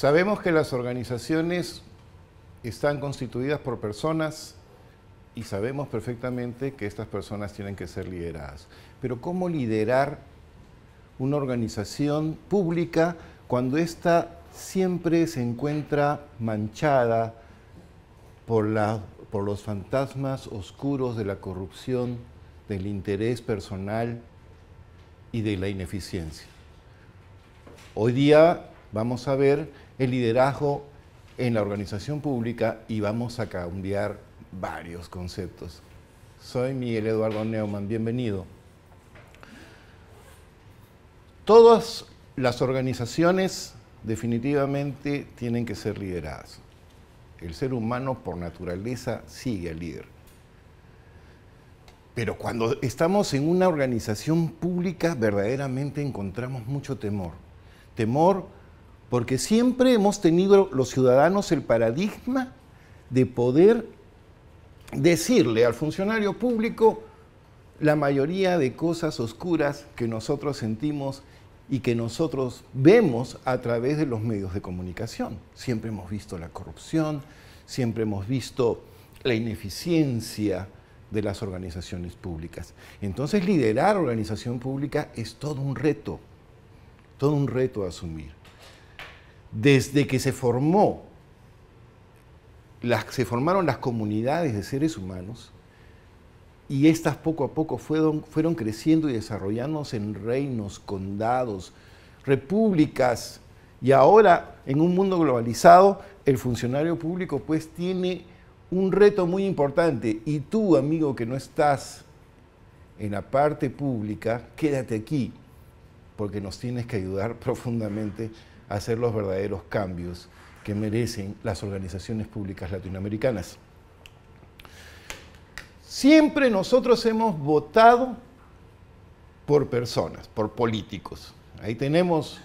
Sabemos que las organizaciones están constituidas por personas y sabemos perfectamente que estas personas tienen que ser lideradas. Pero ¿cómo liderar una organización pública cuando ésta siempre se encuentra manchada por, por los fantasmas oscuros de la corrupción, del interés personal y de la ineficiencia? Hoy día vamos a ver el liderazgo en la organización pública y vamos a cambiar varios conceptos. Soy Miguel Eduardo Neumann, bienvenido. Todas las organizaciones definitivamente tienen que ser lideradas. El ser humano por naturaleza sigue al líder. Pero cuando estamos en una organización pública verdaderamente encontramos mucho temor. Temor porque siempre hemos tenido los ciudadanos el paradigma de poder decirle al funcionario público la mayoría de cosas oscuras que nosotros sentimos y que nosotros vemos a través de los medios de comunicación. Siempre hemos visto la corrupción, siempre hemos visto la ineficiencia de las organizaciones públicas. Entonces liderar organización pública es todo un reto, todo un reto a asumir desde que se formó, las, se formaron las comunidades de seres humanos y estas poco a poco fueron, fueron creciendo y desarrollándose en reinos, condados, repúblicas y ahora en un mundo globalizado el funcionario público pues tiene un reto muy importante y tú amigo que no estás en la parte pública, quédate aquí porque nos tienes que ayudar profundamente hacer los verdaderos cambios que merecen las organizaciones públicas latinoamericanas. Siempre nosotros hemos votado por personas, por políticos. Ahí tenemos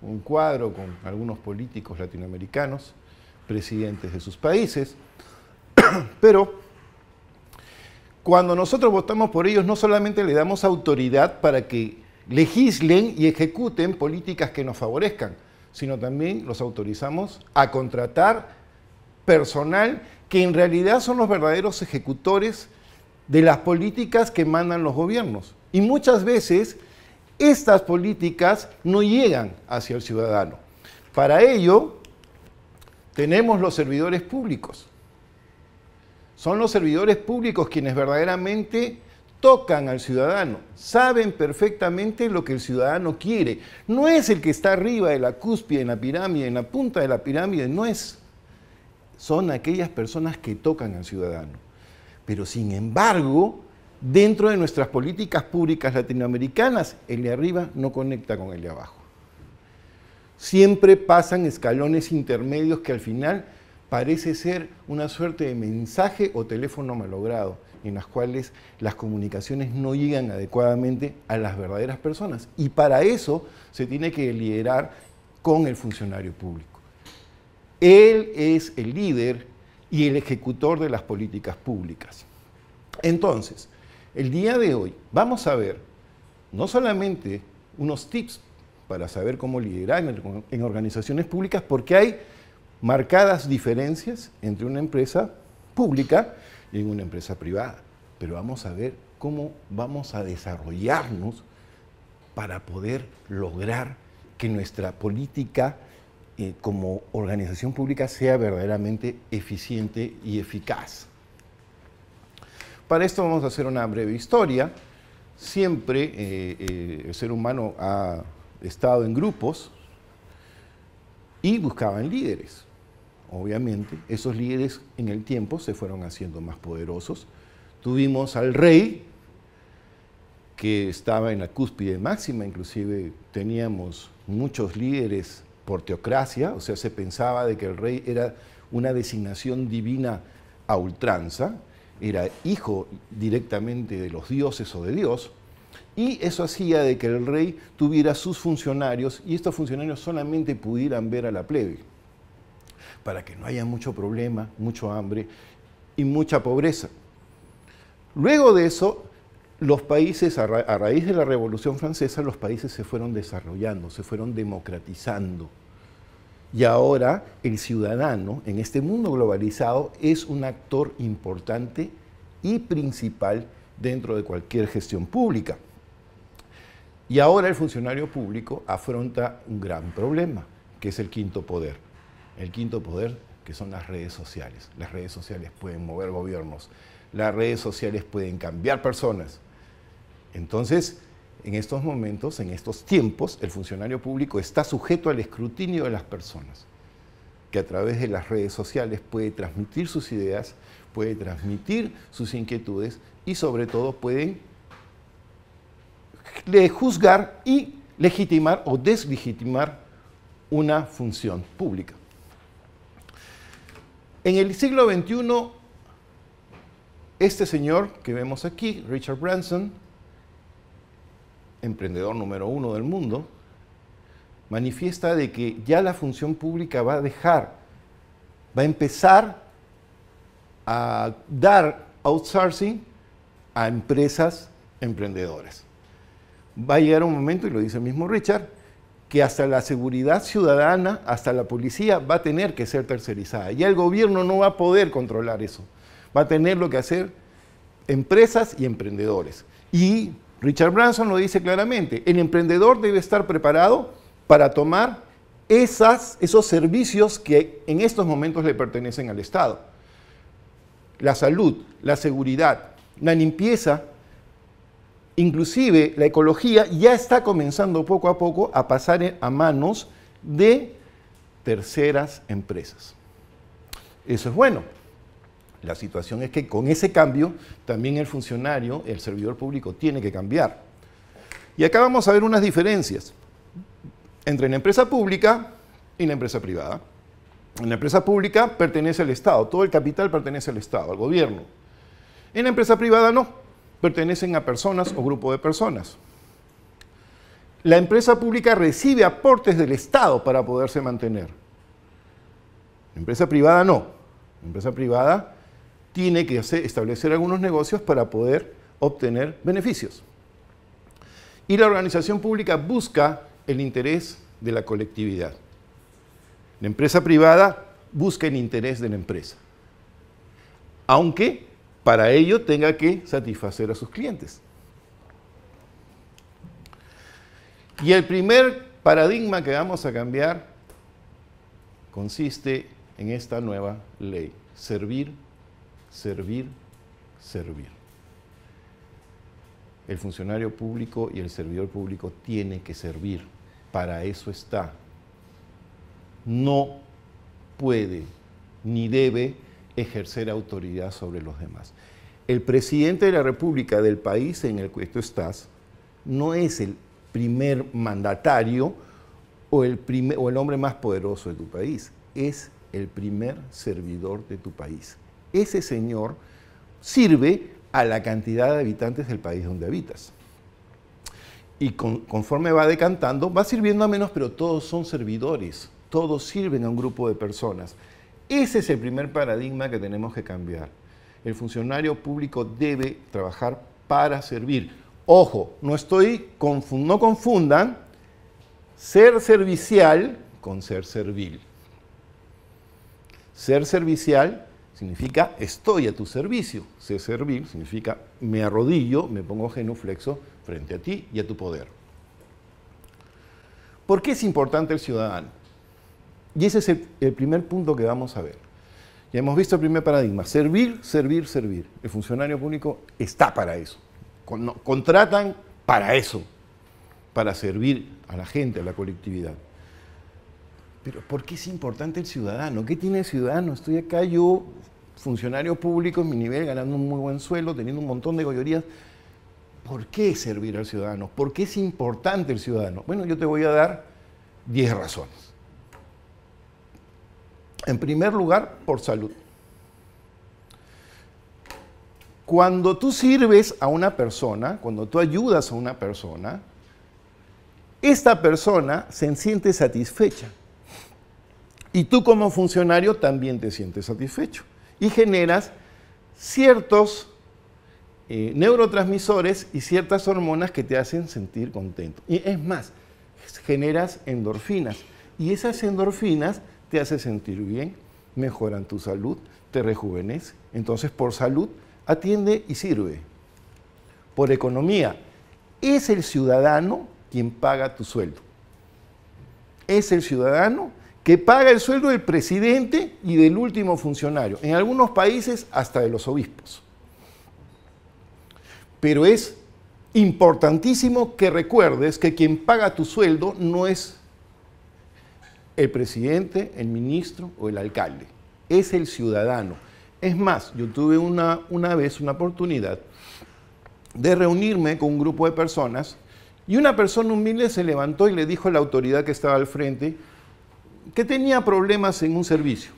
un cuadro con algunos políticos latinoamericanos, presidentes de sus países, pero cuando nosotros votamos por ellos no solamente le damos autoridad para que legislen y ejecuten políticas que nos favorezcan, sino también los autorizamos a contratar personal que en realidad son los verdaderos ejecutores de las políticas que mandan los gobiernos. Y muchas veces estas políticas no llegan hacia el ciudadano. Para ello, tenemos los servidores públicos. Son los servidores públicos quienes verdaderamente tocan al ciudadano, saben perfectamente lo que el ciudadano quiere. No es el que está arriba de la cúspide, en la pirámide, en la punta de la pirámide, no es. Son aquellas personas que tocan al ciudadano. Pero sin embargo, dentro de nuestras políticas públicas latinoamericanas, el de arriba no conecta con el de abajo. Siempre pasan escalones intermedios que al final parece ser una suerte de mensaje o teléfono malogrado, en las cuales las comunicaciones no llegan adecuadamente a las verdaderas personas. Y para eso se tiene que liderar con el funcionario público. Él es el líder y el ejecutor de las políticas públicas. Entonces, el día de hoy vamos a ver no solamente unos tips para saber cómo liderar en organizaciones públicas, porque hay marcadas diferencias entre una empresa pública y una empresa privada. Pero vamos a ver cómo vamos a desarrollarnos para poder lograr que nuestra política eh, como organización pública sea verdaderamente eficiente y eficaz. Para esto vamos a hacer una breve historia. Siempre eh, eh, el ser humano ha estado en grupos y buscaban líderes obviamente, esos líderes en el tiempo se fueron haciendo más poderosos. Tuvimos al rey, que estaba en la cúspide máxima, inclusive teníamos muchos líderes por teocracia, o sea, se pensaba de que el rey era una designación divina a ultranza, era hijo directamente de los dioses o de Dios, y eso hacía de que el rey tuviera sus funcionarios y estos funcionarios solamente pudieran ver a la plebe para que no haya mucho problema, mucho hambre y mucha pobreza. Luego de eso, los países, a, a raíz de la Revolución Francesa, los países se fueron desarrollando, se fueron democratizando. Y ahora el ciudadano en este mundo globalizado es un actor importante y principal dentro de cualquier gestión pública. Y ahora el funcionario público afronta un gran problema, que es el quinto poder el quinto poder, que son las redes sociales. Las redes sociales pueden mover gobiernos, las redes sociales pueden cambiar personas. Entonces, en estos momentos, en estos tiempos, el funcionario público está sujeto al escrutinio de las personas, que a través de las redes sociales puede transmitir sus ideas, puede transmitir sus inquietudes y sobre todo puede juzgar y legitimar o deslegitimar una función pública. En el siglo XXI, este señor que vemos aquí, Richard Branson, emprendedor número uno del mundo, manifiesta de que ya la función pública va a dejar, va a empezar a dar outsourcing a empresas emprendedoras. Va a llegar un momento, y lo dice el mismo Richard, que hasta la seguridad ciudadana, hasta la policía va a tener que ser tercerizada. Y el gobierno no va a poder controlar eso. Va a tener lo que hacer empresas y emprendedores. Y Richard Branson lo dice claramente, el emprendedor debe estar preparado para tomar esas, esos servicios que en estos momentos le pertenecen al Estado. La salud, la seguridad, la limpieza Inclusive la ecología ya está comenzando poco a poco a pasar a manos de terceras empresas. Eso es bueno. La situación es que con ese cambio también el funcionario, el servidor público, tiene que cambiar. Y acá vamos a ver unas diferencias entre la empresa pública y la empresa privada. En la empresa pública pertenece al Estado, todo el capital pertenece al Estado, al gobierno. En la empresa privada no pertenecen a personas o grupo de personas. La empresa pública recibe aportes del Estado para poderse mantener. La empresa privada no. La empresa privada tiene que establecer algunos negocios para poder obtener beneficios. Y la organización pública busca el interés de la colectividad. La empresa privada busca el interés de la empresa. Aunque para ello tenga que satisfacer a sus clientes. Y el primer paradigma que vamos a cambiar consiste en esta nueva ley. Servir, servir, servir. El funcionario público y el servidor público tiene que servir. Para eso está. No puede ni debe ejercer autoridad sobre los demás. El presidente de la República del país en el que tú estás no es el primer mandatario o el, primer, o el hombre más poderoso de tu país, es el primer servidor de tu país. Ese señor sirve a la cantidad de habitantes del país donde habitas. Y conforme va decantando, va sirviendo a menos, pero todos son servidores, todos sirven a un grupo de personas. Ese es el primer paradigma que tenemos que cambiar. El funcionario público debe trabajar para servir. Ojo, no estoy, no confundan ser servicial con ser servil. Ser servicial significa estoy a tu servicio. Ser servil significa me arrodillo, me pongo genuflexo frente a ti y a tu poder. ¿Por qué es importante el ciudadano? Y ese es el, primer punto que vamos a ver. Ya hemos visto el primer paradigma, servir, servir, servir. El funcionario público está para eso. contratan para eso, para servir a la gente, a la colectividad. Pero ¿por qué es importante el ciudadano? ¿Qué tiene el ciudadano? Estoy acá yo, funcionario público en mi nivel, ganando un muy buen sueldo, teniendo un montón de goyorías. ¿Por qué servir al ciudadano? ¿Por qué es importante el ciudadano? Bueno, yo te voy a dar 10 razones. En primer lugar, por salud. Cuando tú sirves a una persona, cuando tú ayudas a una persona, esta persona se siente satisfecha. Y tú como funcionario también te sientes satisfecho. Y generas ciertos eh, neurotransmisores y ciertas hormonas que te hacen sentir contento. Y es más, generas endorfinas. Y esas endorfinas te hace sentir bien, mejoran tu salud, te rejuvenece. Entonces, por salud, atiende y sirve. Por economía, es el ciudadano quien paga tu sueldo. Es el ciudadano que paga el sueldo del presidente y del último funcionario. En algunos países, hasta de los obispos. Pero es importantísimo que recuerdes que quien paga tu sueldo no es el presidente, el ministro o el alcalde. Es el ciudadano. Es más, yo tuve una, una vez una oportunidad de reunirme con un grupo de personas y una persona humilde se levantó y le dijo a la autoridad que estaba al frente que tenía problemas en un servicio.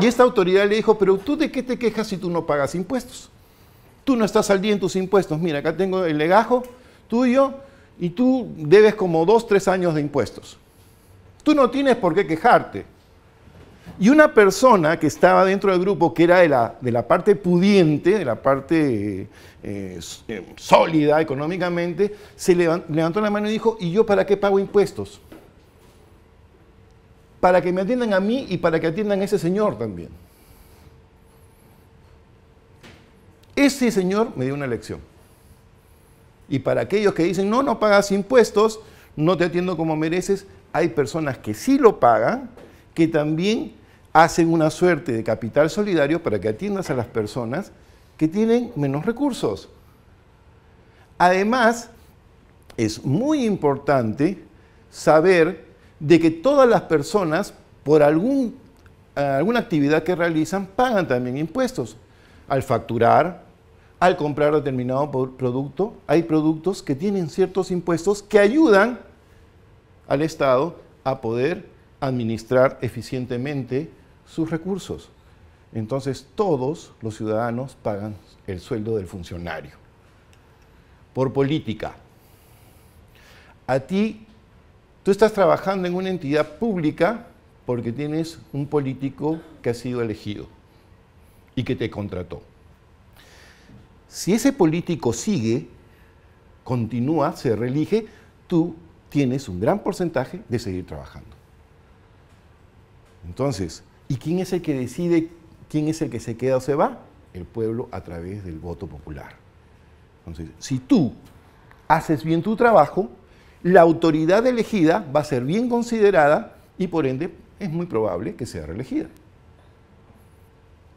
Y esta autoridad le dijo, pero tú de qué te quejas si tú no pagas impuestos? Tú no estás al día en tus impuestos. Mira, acá tengo el legajo tuyo y tú debes como dos, tres años de impuestos. Tú no tienes por qué quejarte. Y una persona que estaba dentro del grupo, que era de la, de la parte pudiente, de la parte eh, eh, sólida económicamente, se levantó la mano y dijo, ¿y yo para qué pago impuestos? Para que me atiendan a mí y para que atiendan a ese señor también. Ese señor me dio una lección. Y para aquellos que dicen, no, no pagas impuestos, no te atiendo como mereces, hay personas que sí lo pagan, que también hacen una suerte de capital solidario para que atiendas a las personas que tienen menos recursos. Además, es muy importante saber de que todas las personas, por algún, alguna actividad que realizan, pagan también impuestos. Al facturar, al comprar determinado producto, hay productos que tienen ciertos impuestos que ayudan al Estado a poder administrar eficientemente sus recursos. Entonces todos los ciudadanos pagan el sueldo del funcionario. Por política. A ti, tú estás trabajando en una entidad pública porque tienes un político que ha sido elegido y que te contrató. Si ese político sigue, continúa, se reelige, tú tienes un gran porcentaje de seguir trabajando. Entonces, ¿y quién es el que decide quién es el que se queda o se va? El pueblo a través del voto popular. Entonces, si tú haces bien tu trabajo, la autoridad elegida va a ser bien considerada y por ende es muy probable que sea reelegida.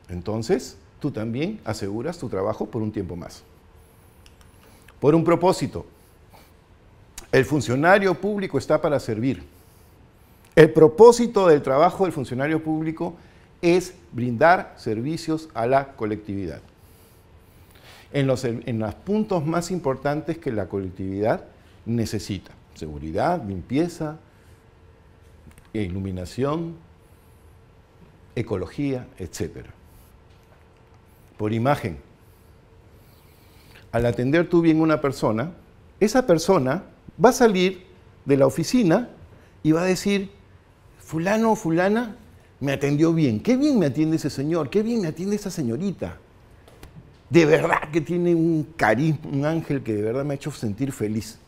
Entonces, tú también aseguras tu trabajo por un tiempo más. Por un propósito, el funcionario público está para servir. El propósito del trabajo del funcionario público es brindar servicios a la colectividad. En los, en los puntos más importantes que la colectividad necesita, seguridad, limpieza, iluminación, ecología, etc. Por imagen, al atender tú bien una persona, esa persona va a salir de la oficina y va a decir, fulano o fulana me atendió bien, qué bien me atiende ese señor, qué bien me atiende esa señorita. De verdad que tiene un carisma, un ángel que de verdad me ha hecho sentir feliz.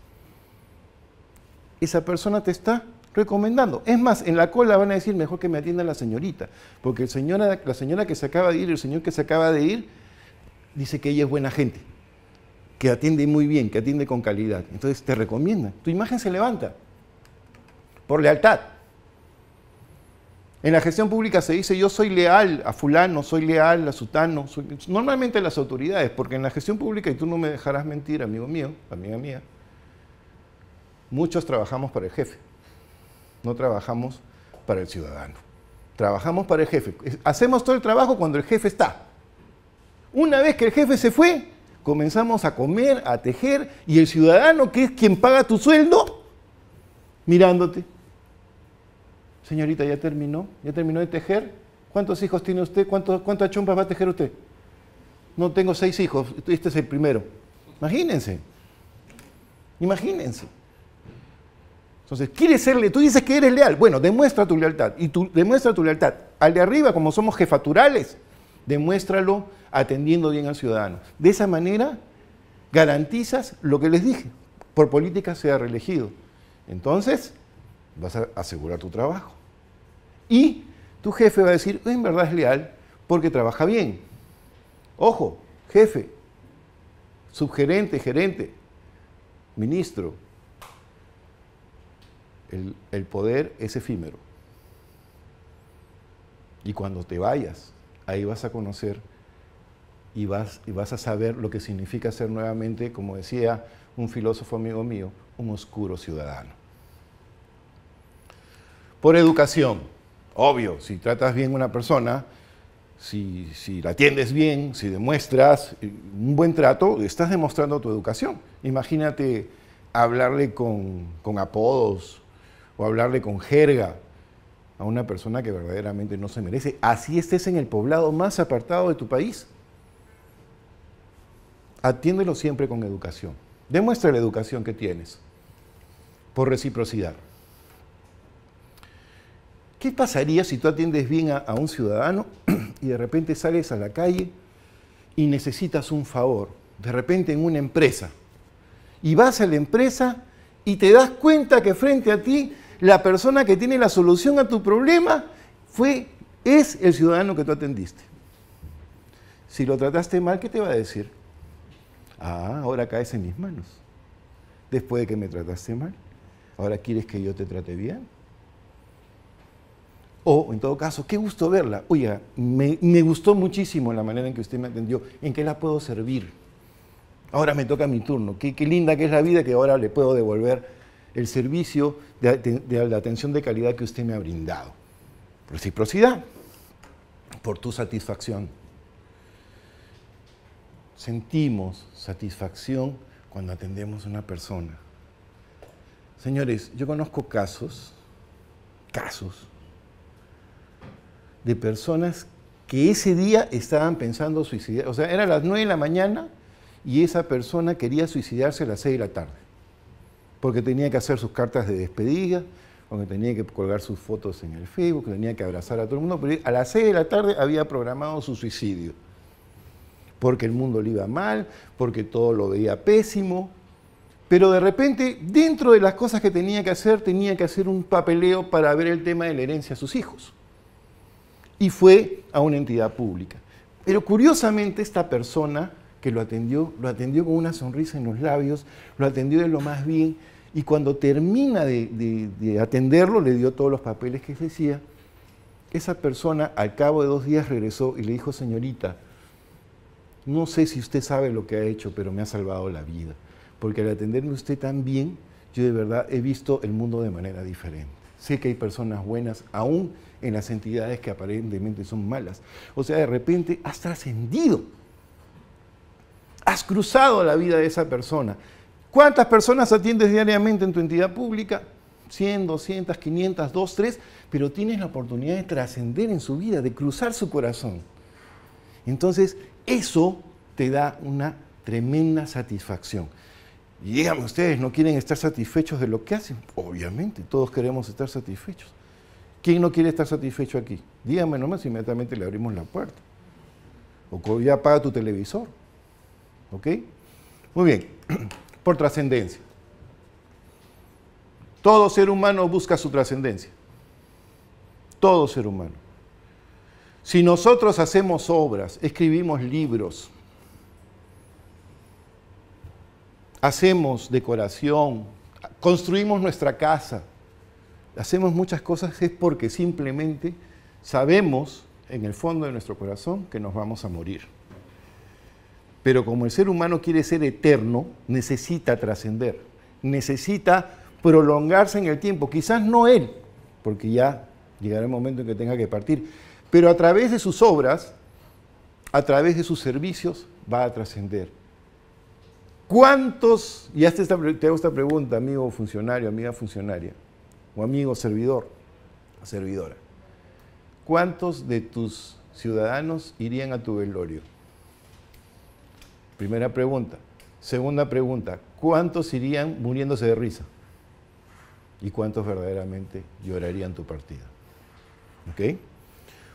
Esa persona te está recomendando. Es más, en la cola van a decir mejor que me atienda la señorita, porque la señora que se acaba de ir, el señor que se acaba de ir, dice que ella es buena gente que atiende muy bien, que atiende con calidad. Entonces te recomienda. Tu imagen se levanta por lealtad. En la gestión pública se dice yo soy leal a fulano, soy leal a sutano, normalmente las autoridades, porque en la gestión pública, y tú no me dejarás mentir, amigo mío, amiga mía, muchos trabajamos para el jefe, no trabajamos para el ciudadano. Trabajamos para el jefe. Hacemos todo el trabajo cuando el jefe está. Una vez que el jefe se fue, comenzamos a comer, a tejer, y el ciudadano, que es quien paga tu sueldo, mirándote. Señorita, ¿ya terminó? ¿Ya terminó de tejer? ¿Cuántos hijos tiene usted? ¿Cuánto, ¿Cuántas chompas va a tejer usted? No tengo seis hijos, este es el primero. Imagínense. Imagínense. Entonces, quiere serle, tú dices que eres leal. Bueno, demuestra tu lealtad. Y tú demuestra tu lealtad al de arriba, como somos jefaturales demuéstralo atendiendo bien al ciudadano. De esa manera garantizas lo que les dije, por política sea reelegido. Entonces, vas a asegurar tu trabajo. Y tu jefe va a decir, en verdad es leal porque trabaja bien. Ojo, jefe, subgerente, gerente, ministro, el, el poder es efímero. Y cuando te vayas, ahí vas a conocer y vas, y vas a saber lo que significa ser nuevamente, como decía un filósofo amigo mío, un oscuro ciudadano. Por educación, obvio, si tratas bien a una persona, si, si, la atiendes bien, si demuestras eh, un buen trato, estás demostrando tu educación. Imagínate hablarle con, con apodos o hablarle con jerga a una persona que verdaderamente no se merece, así estés en el poblado más apartado de tu país. Atiéndelo siempre con educación. Demuestra la educación que tienes por reciprocidad. ¿Qué pasaría si tú atiendes bien a, a un ciudadano y de repente sales a la calle y necesitas un favor, de repente en una empresa? Y vas a la empresa y te das cuenta que frente a ti la persona que tiene la solución a tu problema fue, es el ciudadano que tú atendiste. Si lo trataste mal, ¿qué te va a decir? Ah, ahora caes en mis manos. Después de que me trataste mal, ahora quieres que yo te trate bien. O, en todo caso, qué gusto verla. Oiga, me, me, gustó muchísimo la manera en que usted me atendió. ¿En qué la puedo servir? Ahora me toca mi turno. Qué, qué linda que es la vida que ahora le puedo devolver el servicio de, la atención de calidad que usted me ha brindado. Reciprocidad por tu satisfacción. Sentimos satisfacción cuando atendemos a una persona. Señores, yo conozco casos, casos, de personas que ese día estaban pensando suicidarse. O sea, era las 9 de la mañana y esa persona quería suicidarse a las 6 de la tarde porque tenía que hacer sus cartas de despedida, porque tenía que colgar sus fotos en el Facebook, tenía que abrazar a todo el mundo, pero a las 6 de la tarde había programado su suicidio, porque el mundo le iba mal, porque todo lo veía pésimo, pero de repente, dentro de las cosas que tenía que hacer, tenía que hacer un papeleo para ver el tema de la herencia a sus hijos. Y fue a una entidad pública. Pero curiosamente esta persona que lo atendió, lo atendió con una sonrisa en los labios, lo atendió de lo más bien, y cuando termina de, atenderlo, le dio todos los papeles que decía. Esa persona al cabo de dos días regresó y le dijo, señorita, no sé si usted sabe lo que ha hecho, pero me ha salvado la vida. Porque al atenderme usted tan bien, yo de verdad he visto el mundo de manera diferente. Sé que hay personas buenas aún en las entidades que aparentemente son malas. O sea, de repente has trascendido. Has cruzado la vida de esa persona. ¿Cuántas personas atiendes diariamente en tu entidad pública? 100, 200, 500, 2, 3, pero tienes la oportunidad de trascender en su vida, de cruzar su corazón. Entonces, eso te da una tremenda satisfacción. Y díganme ustedes, ¿no quieren estar satisfechos de lo que hacen? Obviamente, todos queremos estar satisfechos. ¿Quién no quiere estar satisfecho aquí? Díganme nomás, inmediatamente le abrimos la puerta. O ya apaga tu televisor. ¿Ok? Muy bien. por trascendencia. Todo ser humano busca su trascendencia. Todo ser humano. Si nosotros hacemos obras, escribimos libros, hacemos decoración, construimos nuestra casa, hacemos muchas cosas es porque simplemente sabemos en el fondo de nuestro corazón que nos vamos a morir. Pero como el ser humano quiere ser eterno, necesita trascender, necesita prolongarse en el tiempo. Quizás no él, porque ya llegará el momento en que tenga que partir, pero a través de sus obras, a través de sus servicios, va a trascender. ¿Cuántos, y hasta esta, te hago esta pregunta, amigo funcionario, amiga funcionaria, o amigo servidor, servidora, ¿cuántos de tus ciudadanos irían a tu velorio? Primera pregunta. Segunda pregunta, ¿cuántos irían muriéndose de risa? ¿Y cuántos verdaderamente llorarían tu partida? ¿Ok?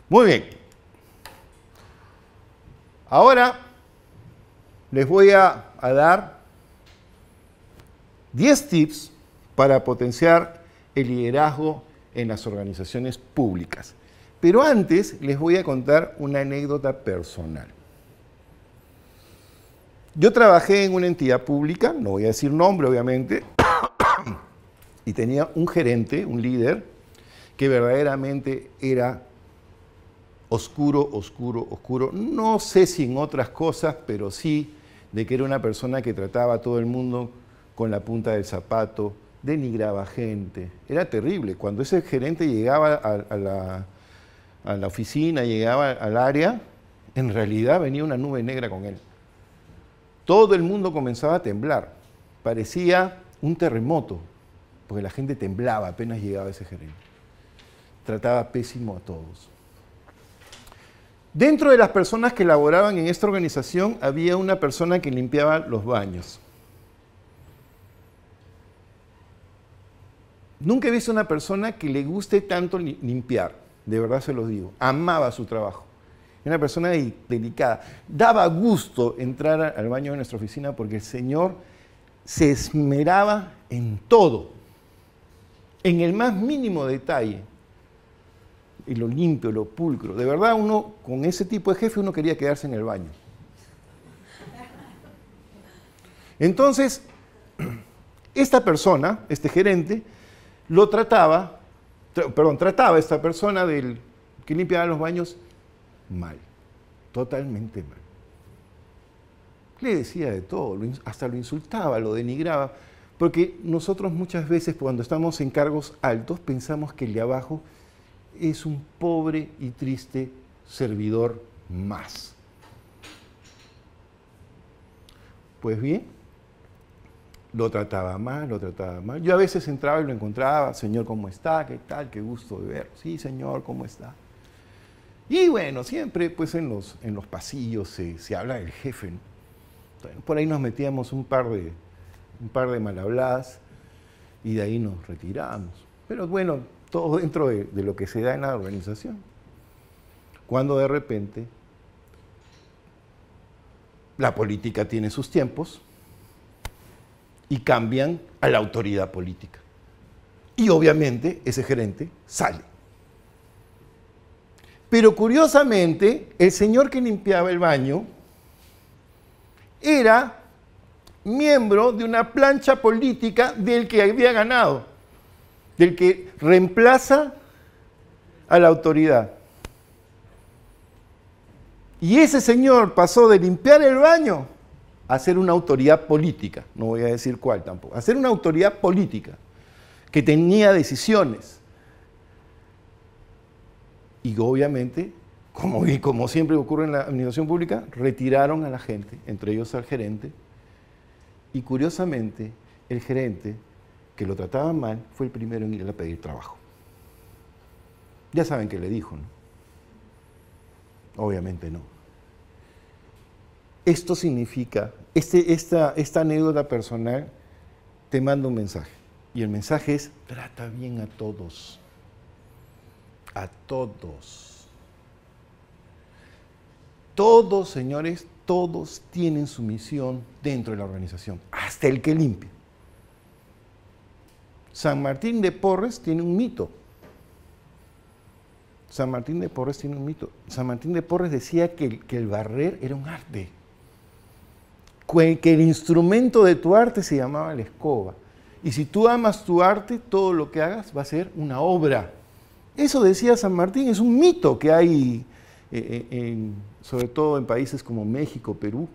Muy bien. Ahora les voy a, a dar 10 tips para potenciar el liderazgo en las organizaciones públicas. Pero antes les voy a contar una anécdota personal. Yo trabajé en una entidad pública, no voy a decir nombre obviamente, y tenía un gerente, un líder, que verdaderamente era oscuro, oscuro, oscuro. No sé si en otras cosas, pero sí de que era una persona que trataba a todo el mundo con la punta del zapato, denigraba gente. Era terrible. Cuando ese gerente llegaba a, a la oficina, llegaba al área, en realidad venía una nube negra con él. Todo el mundo comenzaba a temblar. Parecía un terremoto, porque la gente temblaba apenas llegaba ese gerente. Trataba pésimo a todos. Dentro de las personas que laboraban en esta organización había una persona que limpiaba los baños. Nunca he visto una persona que le guste tanto limpiar, de verdad se los digo, amaba su trabajo una persona delicada. Daba gusto entrar al baño de nuestra oficina porque el Señor se esmeraba en todo, en el más mínimo detalle. Y lo limpio, lo pulcro. De verdad, uno con ese tipo de jefe, uno quería quedarse en el baño. Entonces, esta persona, este gerente, lo trataba, perdón, trataba a esta persona del, que limpiaba los baños mal, totalmente mal. Le decía de todo, hasta lo insultaba, lo denigraba, porque nosotros muchas veces cuando estamos en cargos altos pensamos que el de abajo es un pobre y triste servidor más. Pues bien, lo trataba mal, lo trataba mal. Yo a veces entraba y lo encontraba, Señor, ¿cómo está? ¿Qué tal? Qué gusto de ver. Sí, Señor, ¿cómo está? Y bueno, siempre pues en los, en los pasillos se, habla del jefe. por ahí nos metíamos un par de, un par de y de ahí nos retiramos. Pero bueno, todo dentro de lo que se da en la organización. Cuando de repente la política tiene sus tiempos y cambian a la autoridad política. Y obviamente ese gerente sale. Pero curiosamente, el señor que limpiaba el baño era miembro de una plancha política del que había ganado, del que reemplaza a la autoridad. Y ese señor pasó de limpiar el baño a ser una autoridad política, no voy a decir cuál tampoco, a ser una autoridad política que tenía decisiones y obviamente, como, y como siempre ocurre en la administración pública, retiraron a la gente, entre ellos al gerente. Y curiosamente, el gerente, que lo trataba mal, fue el primero en ir a pedir trabajo. Ya saben qué le dijo, ¿no? Obviamente no. Esto significa, este, esta, esta anécdota personal te manda un mensaje. Y el mensaje es, trata bien a todos a todos. Todos, señores, todos tienen su misión dentro de la organización, hasta el que limpia. San Martín de Porres tiene un mito. San Martín de Porres tiene un mito. San Martín de Porres decía que, que el barrer era un arte, que el instrumento de tu arte se llamaba la escoba. Y si tú amas tu arte, todo lo que hagas va a ser una obra. Eso decía San Martín, es un mito que hay, eh, eh, sobre todo en países como México, Perú.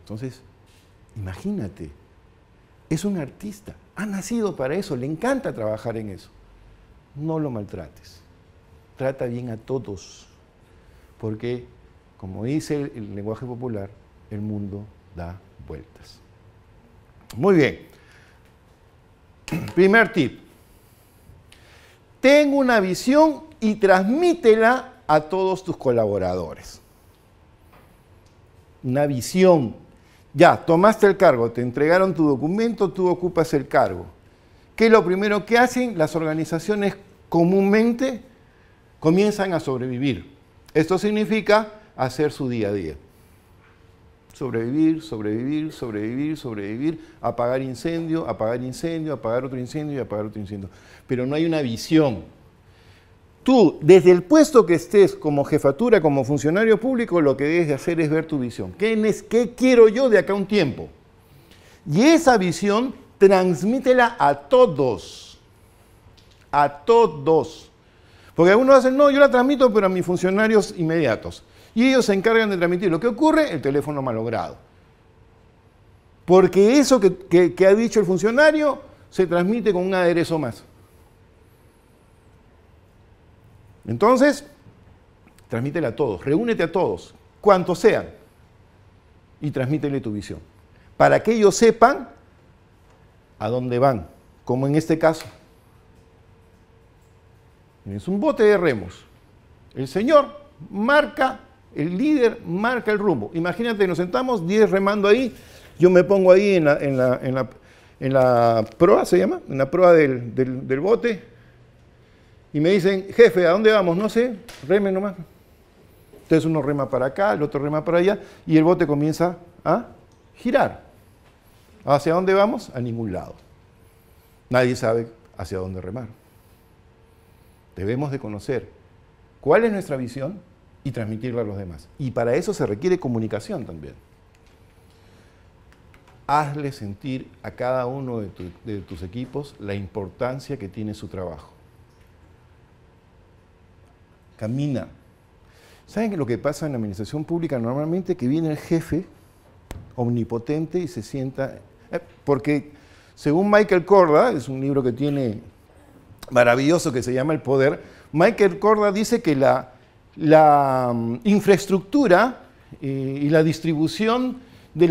Entonces, imagínate, es un artista, ha nacido para eso, le encanta trabajar en eso. No lo maltrates, trata bien a todos, porque, como dice el lenguaje popular, el mundo da vueltas. Muy bien. Primer tip ten una visión y transmítela a todos tus colaboradores. Una visión. Ya, tomaste el cargo, te entregaron tu documento, tú ocupas el cargo. ¿Qué es lo primero que hacen? Las organizaciones comúnmente comienzan a sobrevivir. Esto significa hacer su día a día sobrevivir, sobrevivir, sobrevivir, sobrevivir, apagar incendio, apagar incendio, apagar otro incendio y apagar otro incendio. Pero no hay una visión. Tú, desde el puesto que estés como jefatura, como funcionario público, lo que debes de hacer es ver tu visión. ¿Qué, qué quiero yo de acá un tiempo? Y esa visión, transmítela a todos. A todos. Porque algunos hacen, no, yo la transmito, pero a mis funcionarios inmediatos. Y ellos se encargan de transmitir lo que ocurre, el teléfono malogrado. Porque eso que, ha dicho el funcionario se transmite con un aderezo más. Entonces, transmítele a todos, reúnete a todos, cuantos sean, y transmítele tu visión. Para que ellos sepan a dónde van, como en este caso. Es un bote de remos. El Señor marca el líder marca el rumbo. Imagínate, nos sentamos 10 remando ahí, yo me pongo ahí en la, prueba ¿se llama? En la prueba del, del bote. Y me dicen, jefe, ¿a dónde vamos? No sé, remen nomás. Entonces uno rema para acá, el otro rema para allá y el bote comienza a girar. ¿Hacia dónde vamos? A ningún lado. Nadie sabe hacia dónde remar. Debemos de conocer cuál es nuestra visión, y transmitirla a los demás. Y para eso se requiere comunicación también. Hazle sentir a cada uno de, tus equipos la importancia que tiene su trabajo. Camina. ¿Saben lo que pasa en la administración pública normalmente? Que viene el jefe omnipotente y se sienta... Eh, porque según Michael Corda, es un libro que tiene maravilloso que se llama El Poder, Michael Corda dice que la la mm, infraestructura eh, y la distribución de,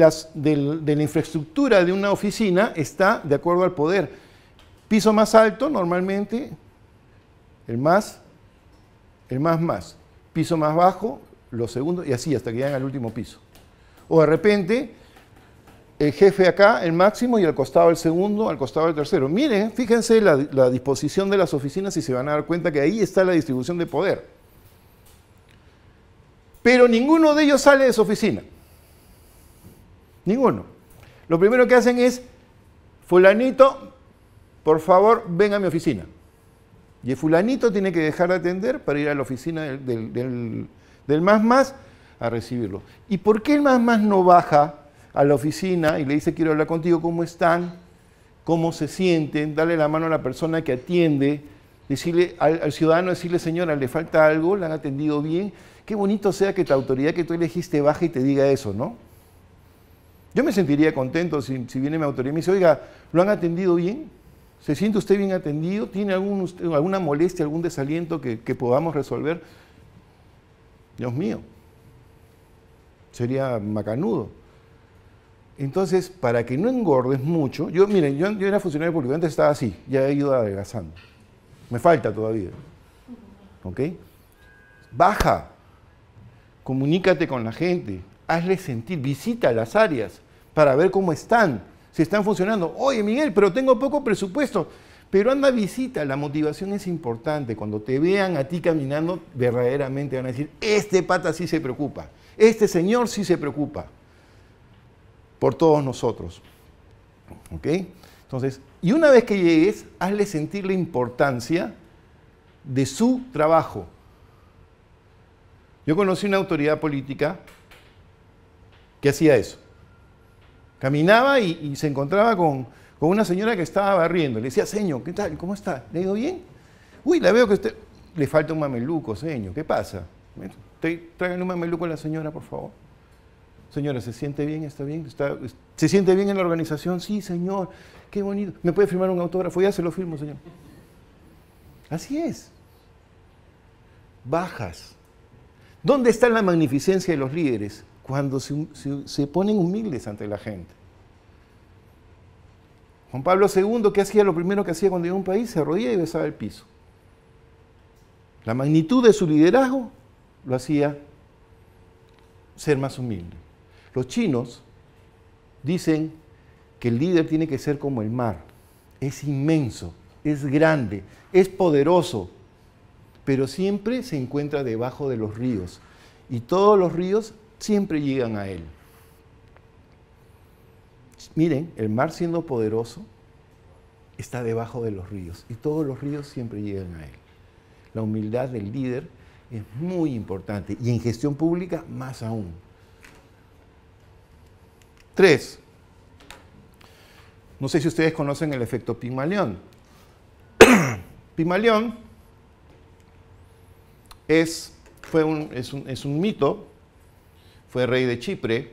la infraestructura de una oficina está de acuerdo al poder. Piso más alto, normalmente, el más, el más más. Piso más bajo, los segundos, y así hasta que llegan al último piso. O de repente, el jefe acá, el máximo, y al costado el segundo, al costado el tercero. Miren, fíjense la, disposición de las oficinas y se van a dar cuenta que ahí está la distribución de poder. Pero ninguno de ellos sale de su oficina. Ninguno. Lo primero que hacen es, fulanito, por favor, ven a mi oficina. Y el fulanito tiene que dejar de atender para ir a la oficina del, más más a recibirlo. ¿Y por qué el más más no baja a la oficina y le dice quiero hablar contigo, cómo están, cómo se sienten, darle la mano a la persona que atiende, decirle al, al, ciudadano, decirle señora, le falta algo, la han atendido bien, Qué bonito sea que tu autoridad que tú elegiste baja y te diga eso, ¿no? Yo me sentiría contento si, viene mi autoridad y me dice, oiga, ¿lo han atendido bien? ¿Se siente usted bien atendido? ¿Tiene alguna molestia, algún desaliento que, podamos resolver? Dios mío, sería macanudo. Entonces, para que no engordes mucho, yo, miren, yo, yo, era funcionario público, antes estaba así, ya he ido adelgazando. Me falta todavía. ¿Ok? Baja, comunícate con la gente, hazle sentir, visita las áreas para ver cómo están, si están funcionando. Oye, Miguel, pero tengo poco presupuesto. Pero anda, visita, la motivación es importante. Cuando te vean a ti caminando, verdaderamente van a decir, este pata sí se preocupa, este señor sí se preocupa por todos nosotros. ¿Ok? Entonces, y una vez que llegues, hazle sentir la importancia de su trabajo, yo conocí una autoridad política que hacía eso. Caminaba y, se encontraba con, una señora que estaba barriendo. Le decía, señor, ¿qué tal? ¿Cómo está? ¿Le ha ido bien? Uy, la veo que usted... Le falta un mameluco, señor. ¿Qué pasa? Tráiganle un mameluco a la señora, por favor. Señora, ¿se siente bien? ¿Está bien? ¿Se siente bien en la organización? Sí, señor. Qué bonito. ¿Me puede firmar un autógrafo? Ya se lo firmo, señor. Así es. Bajas ¿Dónde está la magnificencia de los líderes? Cuando se, ponen humildes ante la gente. Juan Pablo II, ¿qué hacía? Lo primero que hacía cuando iba a un país, se arrodillaba y besaba el piso. La magnitud de su liderazgo lo hacía ser más humilde. Los chinos dicen que el líder tiene que ser como el mar. Es inmenso, es grande, es poderoso, pero siempre se encuentra debajo de los ríos y todos los ríos siempre llegan a él. Miren, el mar siendo poderoso está debajo de los ríos y todos los ríos siempre llegan a él. La humildad del líder es muy importante y en gestión pública más aún. Tres, no sé si ustedes conocen el efecto Pigmalión. Pigmalión es, fue un, es, un, mito, fue rey de Chipre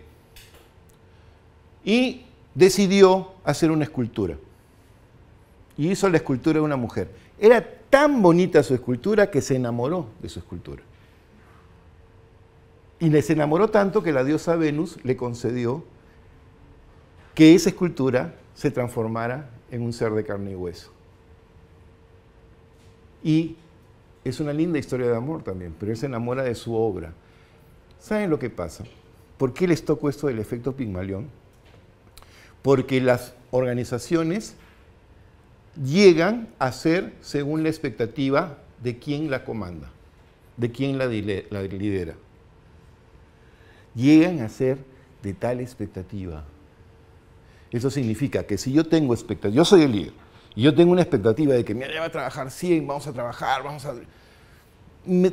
y decidió hacer una escultura. Y hizo la escultura de una mujer. Era tan bonita su escultura que se enamoró de su escultura. Y les enamoró tanto que la diosa Venus le concedió que esa escultura se transformara en un ser de carne y hueso. Y es una linda historia de amor también, pero él se enamora de su obra. ¿Saben lo que pasa? ¿Por qué les tocó esto del efecto Pigmalión? Porque las organizaciones llegan a ser según la expectativa de quien la comanda, de quien la, la lidera. Llegan a ser de tal expectativa. Eso significa que si yo tengo expectativa, yo soy el líder, yo tengo una expectativa de que, me ya va a trabajar 100, vamos a trabajar, vamos a...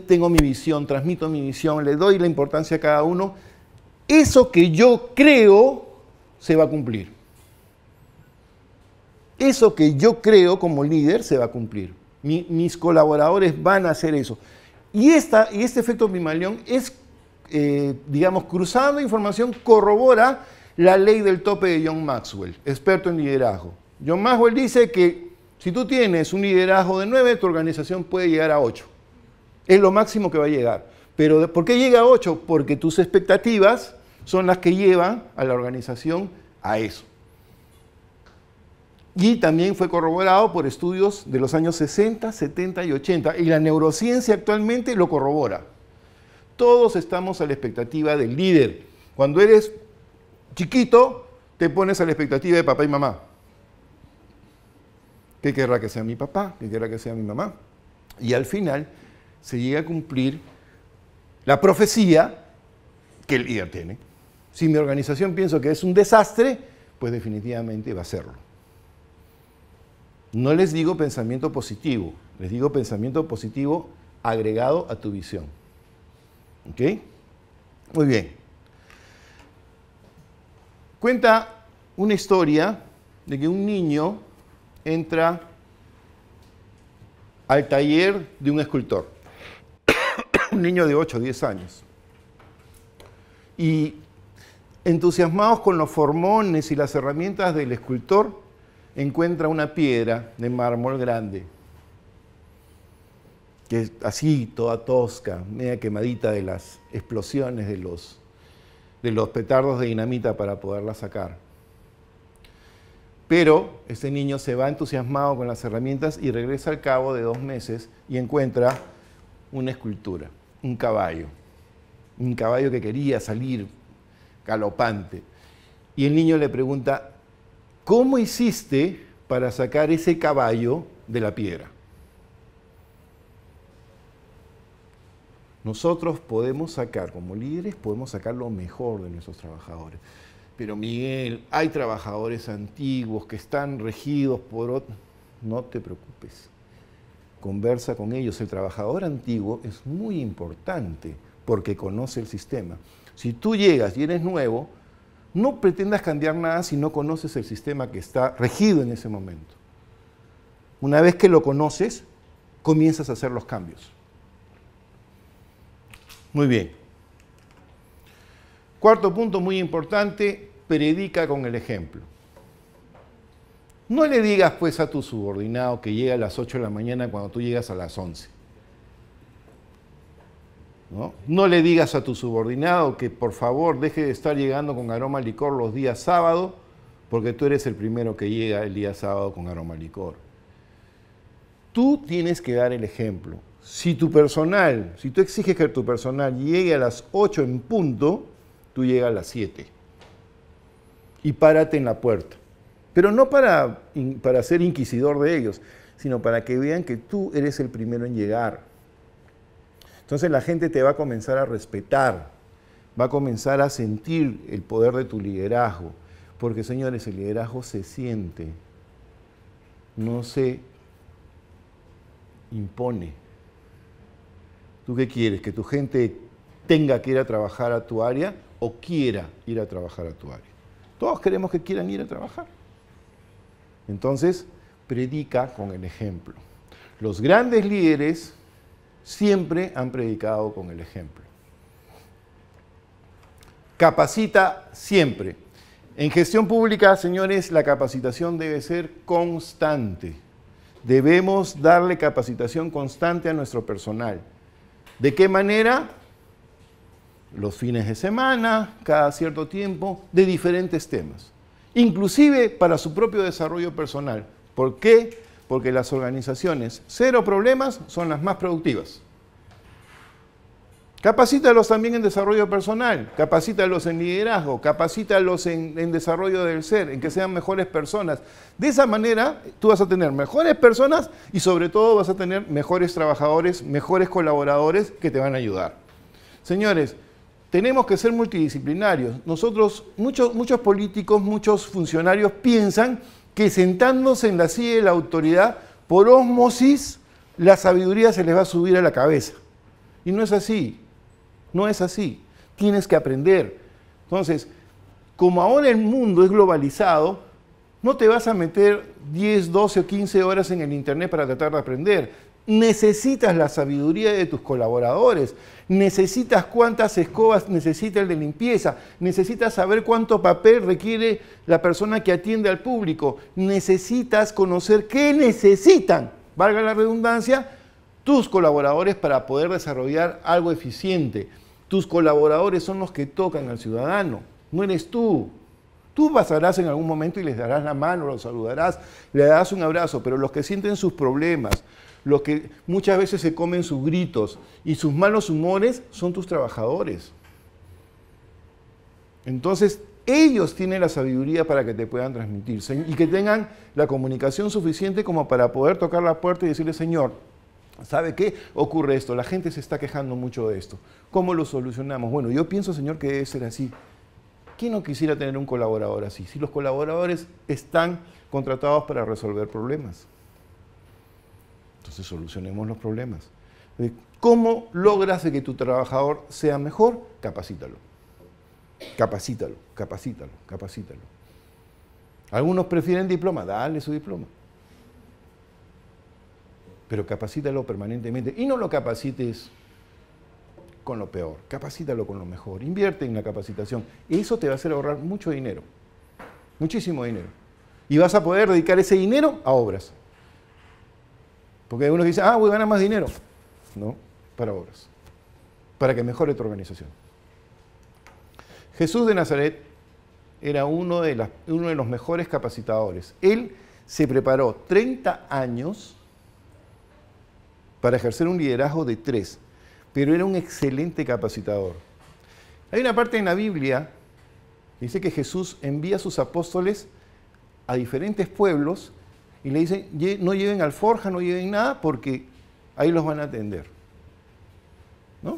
tengo mi visión, transmito mi visión, le doy la importancia a cada uno. Eso que yo creo se va a cumplir. Eso que yo creo como líder se va a cumplir. mis colaboradores van a hacer eso. Y, y este efecto Pimaleón es, eh, digamos, cruzando información, corrobora la ley del tope de John Maxwell, experto en liderazgo. John Maxwell dice que si tú tienes un liderazgo de 9, tu organización puede llegar a 8. Es lo máximo que va a llegar. Pero ¿por qué llega a 8? Porque tus expectativas son las que llevan a la organización a eso. Y también fue corroborado por estudios de los años 60, 70 y 80. Y la neurociencia actualmente lo corrobora. Todos estamos a la expectativa del líder. Cuando eres chiquito, te pones a la expectativa de papá y mamá que querrá que sea mi papá, que querrá que sea mi mamá. Y al final se llega a cumplir la profecía que el líder tiene. Si mi organización pienso que es un desastre, pues definitivamente va a serlo. No les digo pensamiento positivo, les digo pensamiento positivo agregado a tu visión. ¿Ok? Muy bien. Cuenta una historia de que un niño entra al taller de un escultor, un niño de 8 o 10 años. Y entusiasmados con los formones y las herramientas del escultor, encuentra una piedra de mármol grande, que es así, toda tosca, media quemadita de las explosiones de los, de los petardos de dinamita para poderla sacar. Pero ese niño se va entusiasmado con las herramientas y regresa al cabo de dos meses y encuentra una escultura, un caballo, un caballo que quería salir galopante. Y el niño le pregunta, ¿cómo hiciste para sacar ese caballo de la piedra? Nosotros podemos sacar, como líderes, podemos sacar lo mejor de nuestros trabajadores. Pero Miguel, hay trabajadores antiguos que están regidos por otro. No te preocupes. Conversa con ellos. El trabajador antiguo es muy importante porque conoce el sistema. Si tú llegas y eres nuevo, no pretendas cambiar nada si no conoces el sistema que está regido en ese momento. Una vez que lo conoces, comienzas a hacer los cambios. Muy bien. Cuarto punto muy importante, predica con el ejemplo. No le digas pues a tu subordinado que llega a las 8 de la mañana cuando tú llegas a las 11. ¿No? le digas a tu subordinado que por favor deje de estar llegando con aroma licor los días sábado, porque tú eres el primero que llega el día sábado con aroma licor. Tú tienes que dar el ejemplo. Si tu personal, si tú exiges que tu personal llegue a las 8 en punto, tú llegas a las 7 y párate en la puerta. Pero no para, para ser inquisidor de ellos, sino para que vean que tú eres el primero en llegar. Entonces la gente te va a comenzar a respetar, va a comenzar a sentir el poder de tu liderazgo, porque señores, el liderazgo se siente, no se impone. ¿Tú qué quieres? ¿Que tu gente tenga que ir a trabajar a tu área o quiera ir a trabajar a tu área. Todos queremos que quieran ir a trabajar. Entonces, predica con el ejemplo. Los grandes líderes siempre han predicado con el ejemplo. Capacita siempre. En gestión pública, señores, la capacitación debe ser constante. Debemos darle capacitación constante a nuestro personal. ¿De qué manera? los fines de semana, cada cierto tiempo, de diferentes temas, inclusive para su propio desarrollo personal. ¿Por qué? Porque las organizaciones cero problemas son las más productivas. Capacítalos también en desarrollo personal, capacítalos en liderazgo, capacítalos en, en, desarrollo del ser, en que sean mejores personas. De esa manera tú vas a tener mejores personas y sobre todo vas a tener mejores trabajadores, mejores colaboradores que te van a ayudar. Señores, tenemos que ser multidisciplinarios. Nosotros, muchos, muchos políticos, muchos funcionarios piensan que sentándose en la silla de la autoridad, por osmosis, la sabiduría se les va a subir a la cabeza. Y no es así, no es así. Tienes que aprender. Entonces, como ahora el mundo es globalizado, no te vas a meter 10, 12 o 15 horas en el Internet para tratar de aprender. Necesitas la sabiduría de tus colaboradores, necesitas cuántas escobas necesita el de limpieza, necesitas saber cuánto papel requiere la persona que atiende al público, necesitas conocer qué necesitan, valga la redundancia, tus colaboradores para poder desarrollar algo eficiente. Tus colaboradores son los que tocan al ciudadano, no eres tú, Tú pasarás en algún momento y les darás la mano, los saludarás, le darás un abrazo, pero los que sienten sus problemas, los que muchas veces se comen sus gritos y sus malos humores son tus trabajadores. Entonces, ellos tienen la sabiduría para que te puedan transmitir. y que tengan la comunicación suficiente como para poder tocar la puerta y decirle, Señor, ¿sabe qué? Ocurre esto, la gente se está quejando mucho de esto. ¿Cómo lo solucionamos? Bueno, yo pienso, Señor, que debe ser así. ¿Quién no quisiera tener un colaborador así? Si los colaboradores están contratados para resolver problemas. Entonces solucionemos los problemas. Eh, ¿Cómo logras que tu trabajador sea mejor? Capacítalo. Capacítalo, capacítalo, capacítalo. Algunos prefieren diploma, dale su diploma. Pero capacítalo permanentemente. Y no lo capacites con lo peor, capacítalo con lo mejor, invierte en la capacitación. Eso te va a hacer ahorrar mucho dinero, muchísimo dinero. Y vas a poder dedicar ese dinero a obras. Porque algunos dicen, ah, voy a ganar más dinero. No, para obras. Para que mejore tu organización. Jesús de Nazaret era uno de, uno de los mejores capacitadores. Él se preparó 30 años para ejercer un liderazgo de tres, pero era un excelente capacitador. Hay una parte en la Biblia que dice que Jesús envía a sus apóstoles a diferentes pueblos y le dicen, no lleven alforja, no lleven nada, porque ahí los van a atender.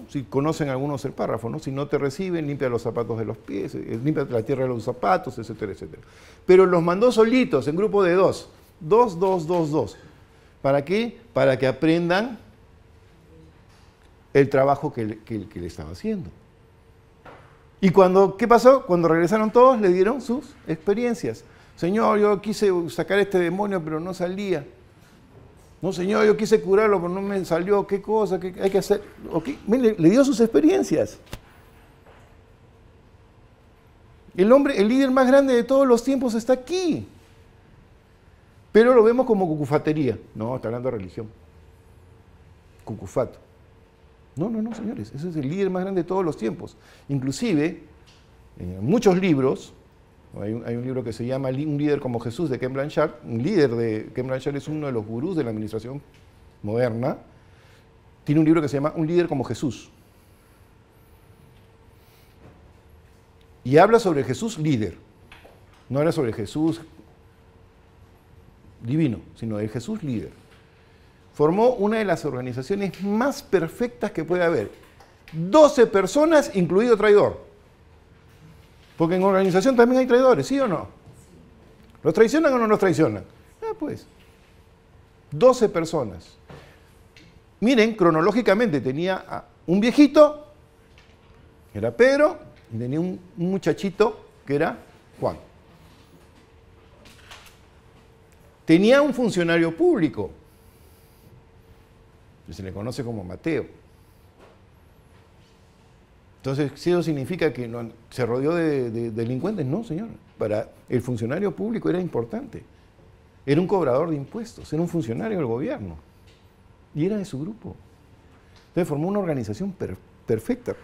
Si conocen algunos el párrafo, Si no te reciben, limpia los zapatos de los pies, eh, eh, limpia la tierra de los zapatos, etcétera, etcétera. Pero los mandó solitos, en grupo de dos. Dos, dos, dos, dos. ¿Para qué? Para que aprendan el trabajo que le, que, haciendo. ¿Y cuando, qué pasó? Cuando regresaron todos, le dieron sus experiencias. Señor, yo quise sacar este demonio, pero no salía. No, Señor, yo quise curarlo, pero no me salió. ¿Qué cosa? ¿Qué hay que hacer? Okay. le dio sus experiencias. El hombre, el líder más grande de todos los tiempos está aquí. Pero lo vemos como cucufatería. No, está hablando de religión. Cucufato. No, no, no, señores. Ese es el líder más grande de todos los tiempos. Inclusive, eh, muchos libros, hay un, libro que se llama Un líder como Jesús de Ken Blanchard. Un líder de Ken Blanchard es uno de los gurús de la administración moderna. Tiene un libro que se llama Un líder como Jesús. Y habla sobre Jesús líder. No habla sobre Jesús divino, sino de Jesús líder. Formó una de las organizaciones más perfectas que puede haber. 12 personas, incluido traidor. Porque en organización también hay traidores, ¿sí o no? ¿Los traicionan o no los traicionan? Ah, pues. 12 personas. Miren, cronológicamente tenía un viejito, que era Pedro, y tenía un muchachito, que era Juan. Tenía un funcionario público, que se le conoce como Mateo entonces, ¿sí ¿eso significa que se rodeó de, delincuentes? No, señor. Para el funcionario público era importante. Era un cobrador de impuestos, era un funcionario del gobierno. Y era de su grupo. Entonces formó una organización perfecta.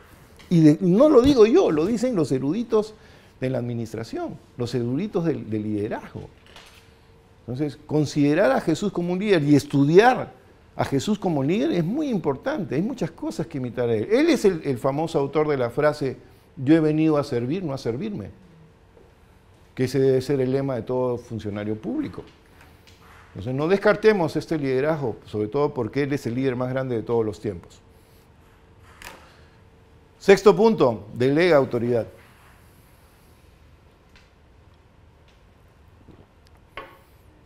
Y no lo digo yo, lo dicen los eruditos de la administración, los eruditos del liderazgo. Entonces, considerar a Jesús como un líder y estudiar a Jesús como líder es muy importante, hay muchas cosas que imitar a él. Él es el, famoso autor de la frase, yo he venido a servir, no a servirme, que ese debe ser el lema de todo funcionario público. Entonces no descartemos este liderazgo, sobre todo porque él es el líder más grande de todos los tiempos. Sexto punto, delega autoridad.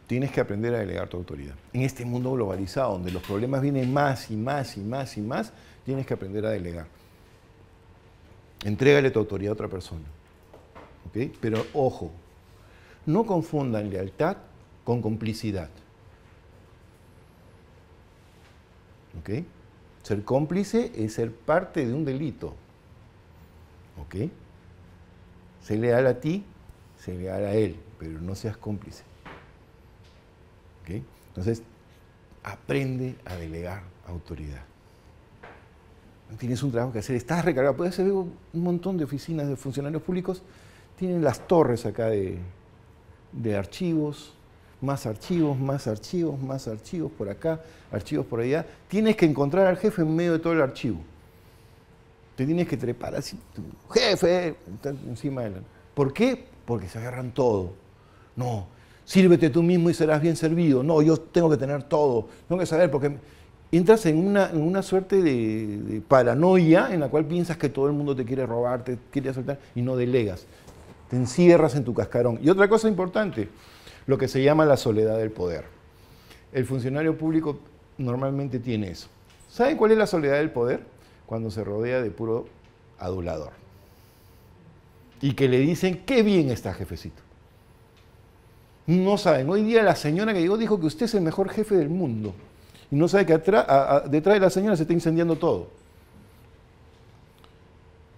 Tienes que aprender a delegar tu autoridad. En este mundo globalizado, donde los problemas vienen más y más y más y más, tienes que aprender a delegar. Entrégale tu autoridad a otra persona. Pero ojo, no confundan lealtad con complicidad. Ser cómplice es ser parte de un delito. ¿Ok? Sé leal a ti, sé leal a él, pero no seas cómplice. Entonces, aprende a delegar autoridad. Tienes un trabajo que hacer, estás recargado. Puedes ver un montón de oficinas de funcionarios públicos, tienen las torres acá de, archivos, más archivos, más archivos, más archivos por acá, archivos por allá. Tienes que encontrar al jefe en medio de todo el archivo. Te tienes que trepar así, jefe, encima de él. ¿Por qué? Porque se agarran todo. No, sírvete tú mismo y serás bien servido. No, yo tengo que tener todo, tengo que saber, porque entras en una, suerte de, de, paranoia en la cual piensas que todo el mundo te quiere robar, te quiere asaltar y no delegas. Te encierras en tu cascarón. Y otra cosa importante, lo que se llama la soledad del poder. El funcionario público normalmente tiene eso. ¿Saben cuál es la soledad del poder? Cuando se rodea de puro adulador. Y que le dicen, qué bien está, jefecito. No saben. Hoy día la señora que llegó dijo que usted es el mejor jefe del mundo. Y no sabe que detrás de la señora se está incendiando todo.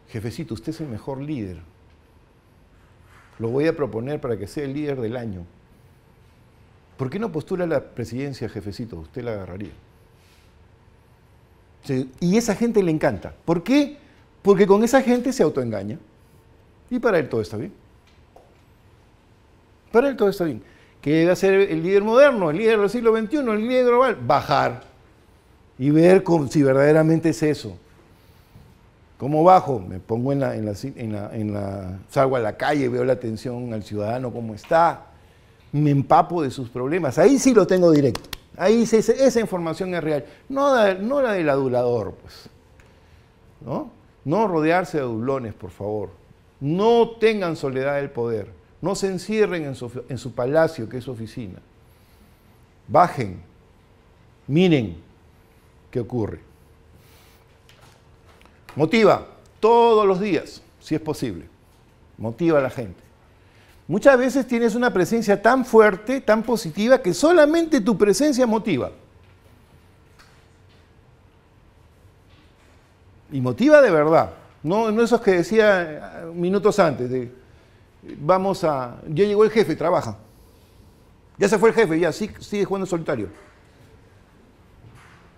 Jefecito, usted es el mejor líder. Lo voy a proponer para que sea el líder del año. ¿Por qué no postula la presidencia, jefecito? Usted la agarraría. y esa gente le encanta. ¿Por qué? Porque con esa gente se autoengaña. Y para él todo está bien pero él todo está bien. ¿Qué debe ser el líder moderno, el líder del siglo XXI, el líder global? Bajar y ver si verdaderamente es eso. ¿Cómo bajo? Me pongo en la, en la, salgo a la calle, veo la atención al ciudadano, cómo está, me empapo de sus problemas. Ahí sí lo tengo directo. Ahí sí, esa información es real. No, la del adulador, pues. ¿No? No rodearse de adulones, por favor. No tengan soledad del poder. No se encierren en su, palacio, que es su oficina. Bajen, miren qué ocurre. Motiva todos los días, si es posible. Motiva a la gente. Muchas veces tienes una presencia tan fuerte, tan positiva, que solamente tu presencia motiva. Y motiva de verdad, no, no esos que decía eh, minutos antes, de vamos a, ya llegó el jefe, trabaja. Ya se fue el jefe, ya sigue, jugando solitario.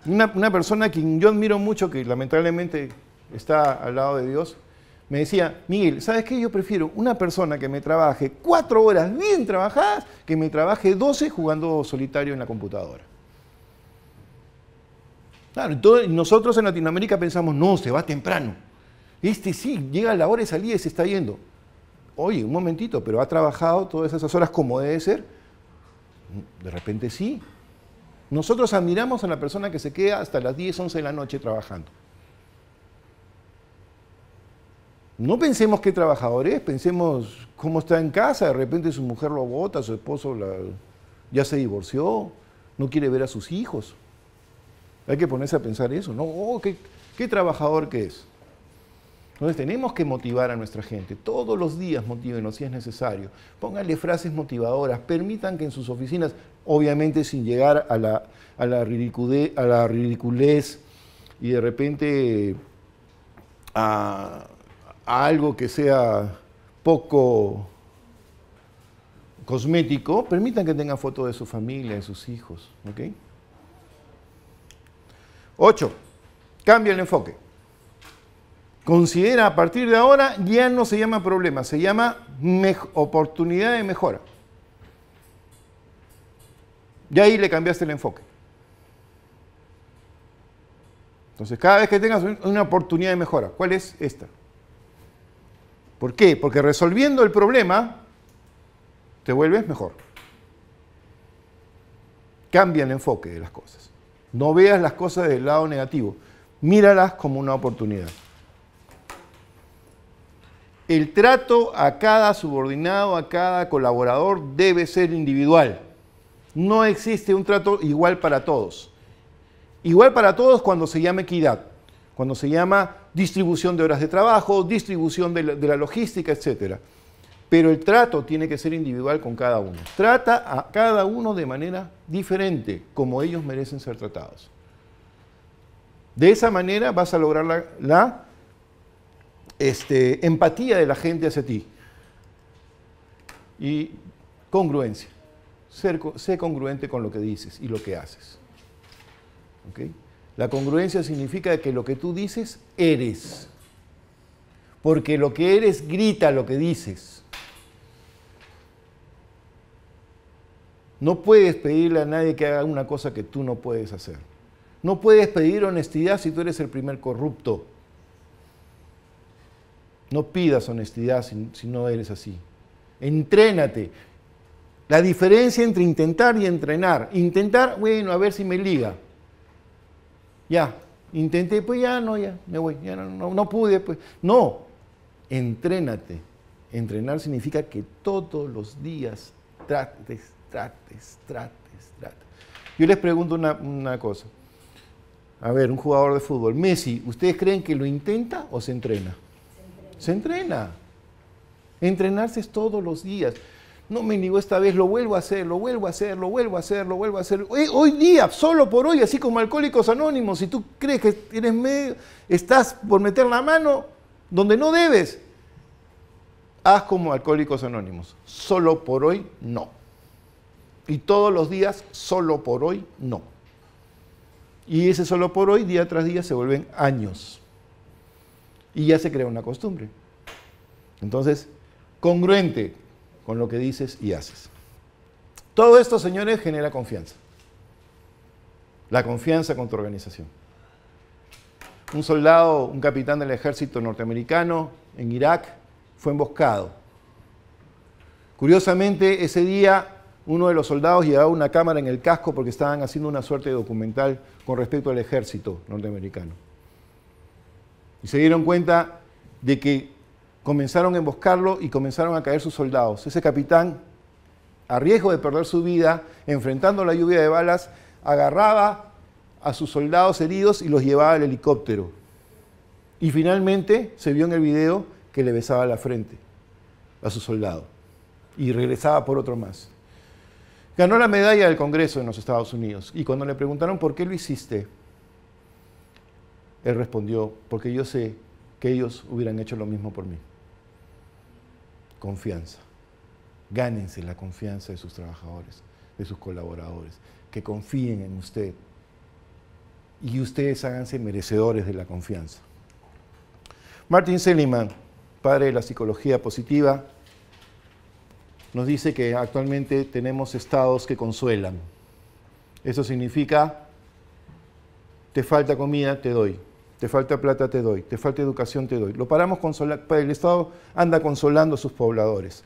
Una, persona a quien yo admiro mucho, que lamentablemente está al lado de Dios, me decía, Miguel, ¿sabes qué? Yo prefiero una persona que me trabaje cuatro horas bien trabajadas que me trabaje doce jugando solitario en la computadora. Claro, entonces nosotros en Latinoamérica pensamos, no, se va temprano. Este sí, llega a la hora de salir y se está yendo oye, un momentito, pero ha trabajado todas esas horas como debe ser. De repente sí. Nosotros admiramos a la persona que se queda hasta las 10, 11 de la noche trabajando. No pensemos qué trabajador es, pensemos cómo está en casa, de repente su mujer lo agota, su esposo ya se divorció, no quiere ver a sus hijos. Hay que ponerse a pensar eso, ¿no? Oh, qué, qué trabajador que es. Entonces tenemos que motivar a nuestra gente. Todos los días motívenos si es necesario. Pónganle frases motivadoras. Permitan que en sus oficinas, obviamente sin llegar a la, ridiculez, y de repente a, algo que sea poco cosmético, permitan que tengan fotos de su familia, de sus hijos. ¿ok? Ocho, cambia el enfoque considera a partir de ahora ya no se llama problema, se llama oportunidad de mejora. Y ahí le cambiaste el enfoque. Entonces, cada vez que tengas una oportunidad de mejora, ¿cuál es esta? ¿Por qué? Porque resolviendo el problema, te vuelves mejor. Cambia el enfoque de las cosas. No veas las cosas del lado negativo. Míralas como una oportunidad. El trato a cada subordinado, a cada colaborador debe ser individual. No existe un trato igual para todos. Igual para todos cuando se llama equidad, cuando se llama distribución de horas de trabajo, distribución de la, logística, etc. Pero el trato tiene que ser individual con cada uno. Trata a cada uno de manera diferente, como ellos merecen ser tratados. De esa manera vas a lograr la, la este, empatía de la gente hacia ti. Y congruencia. sé congruente con lo que dices y lo que haces. La congruencia significa que lo que tú dices, eres. Porque lo que eres grita lo que dices. No puedes pedirle a nadie que haga una cosa que tú no puedes hacer. No puedes pedir honestidad si tú eres el primer corrupto. No pidas honestidad si, no eres así. Entrénate. La diferencia entre intentar y entrenar. Intentar, bueno, a ver si me liga. Ya, intenté, pues ya no, ya, me voy, ya no, no, pude, pues. No, entrénate. Entrenar significa que todos los días trates, trates, trates, trates. Yo les pregunto una, una cosa. A ver, un jugador de fútbol, Messi, ¿ustedes creen que lo intenta o se entrena? Se entrena. Entrenarse es todos los días. No me niego esta vez, lo vuelvo a hacer, lo vuelvo a hacer, lo vuelvo a hacer, lo vuelvo a hacer. Hoy, día, solo por hoy, así como Alcohólicos Anónimos, si tú crees que tienes medio, estás por meter la mano donde no debes, haz como Alcohólicos Anónimos. Solo por hoy, no. Y todos los días, solo por hoy, no. Y ese solo por hoy, día tras día, se vuelven años. Y ya se crea una costumbre. Entonces, congruente con lo que dices y haces. Todo esto, señores, genera confianza. La confianza con tu organización. Un soldado, un capitán del ejército norteamericano en Irak fue emboscado. Curiosamente, ese día uno de los soldados llevaba una cámara en el casco porque estaban haciendo una suerte de documental con respecto al ejército norteamericano. Y se dieron cuenta de que comenzaron a emboscarlo y comenzaron a caer sus soldados. Ese capitán, a riesgo de perder su vida, enfrentando la lluvia de balas, agarraba a sus soldados heridos y los llevaba al helicóptero. Y finalmente se vio en el video que le besaba la frente a su soldado y regresaba por otro más. Ganó la medalla del Congreso en los Estados Unidos y cuando le preguntaron por qué lo hiciste, él respondió, porque yo sé que ellos hubieran hecho lo mismo por mí. Confianza. Gánense la confianza de sus trabajadores, de sus colaboradores, que confíen en usted. Y ustedes háganse merecedores de la confianza. Martin Seligman, padre de la psicología positiva, nos dice que actualmente tenemos estados que consuelan. Eso significa, te falta comida, te doy te falta plata te doy, te falta educación te doy. Lo paramos consolando, pues, el Estado anda consolando a sus pobladores.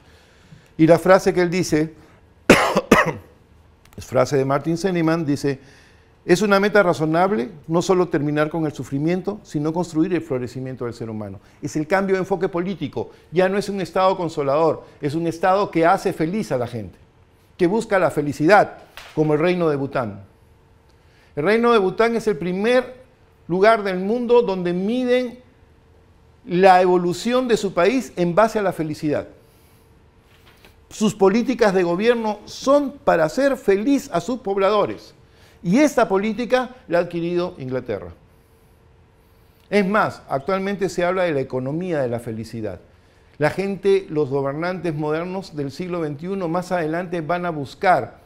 Y la frase que él dice, es frase de Martin dice, es una meta razonable no solo terminar con el sufrimiento, sino construir el florecimiento del ser humano. Es el cambio de enfoque político. Ya no es un Estado consolador, es un Estado que hace feliz a la gente, que busca la felicidad, como el reino de Bután. El reino de Bután es el primer lugar del mundo donde miden la evolución de su país en base a la felicidad. Sus políticas de gobierno son para hacer feliz a sus pobladores. Y esta política la ha adquirido Inglaterra. Es más, actualmente se habla de la economía de la felicidad. La gente, los gobernantes modernos del siglo XXI más adelante van a buscar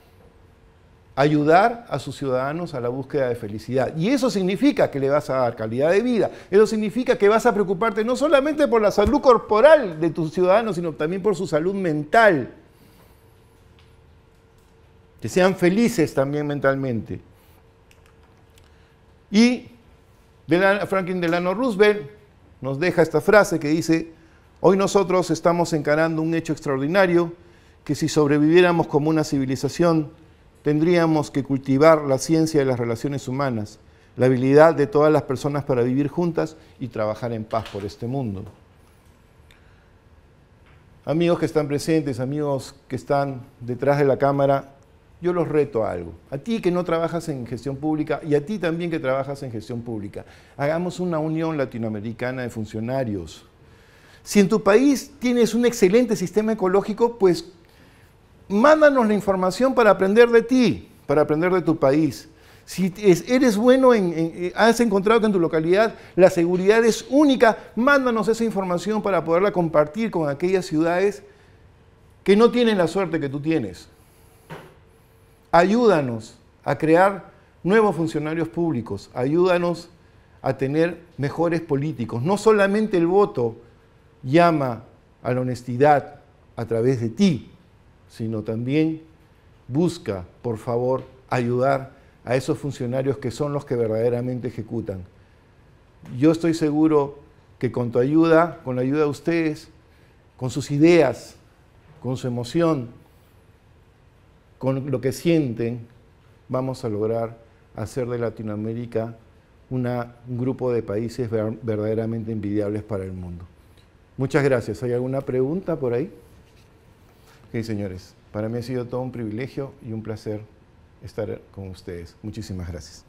ayudar a sus ciudadanos a la búsqueda de felicidad. Y eso significa que le vas a dar calidad de vida, eso significa que vas a preocuparte no solamente por la salud corporal de tus ciudadanos, sino también por su salud mental. Que sean felices también mentalmente. Y Franklin Delano Roosevelt nos deja esta frase que dice, hoy nosotros estamos encarando un hecho extraordinario que si sobreviviéramos como una civilización, tendríamos que cultivar la ciencia de las relaciones humanas, la habilidad de todas las personas para vivir juntas y trabajar en paz por este mundo. Amigos que están presentes, amigos que están detrás de la cámara, yo los reto a algo. A ti que no trabajas en gestión pública y a ti también que trabajas en gestión pública, hagamos una unión latinoamericana de funcionarios. Si en tu país tienes un excelente sistema ecológico, pues mándanos la información para aprender de ti, para aprender de tu país. Si eres bueno, en, eh, has encontrado que en tu localidad la seguridad es única, mándanos esa información para poderla compartir con aquellas ciudades que no tienen la suerte que tú tienes. Ayúdanos a crear nuevos funcionarios públicos, ayúdanos a tener mejores políticos. No solamente el voto llama a la honestidad a través de ti, sino también busca, por favor, ayudar a esos funcionarios que son los que verdaderamente ejecutan. Yo estoy seguro que con tu ayuda, con la ayuda de ustedes, con sus ideas, con su emoción, con lo que sienten, vamos a lograr hacer de Latinoamérica un grupo de países verdaderamente envidiables para el mundo. Muchas gracias. ¿Hay alguna pregunta por ahí? Ok, señores, para mí ha sido todo un privilegio y un placer estar con ustedes. Muchísimas gracias.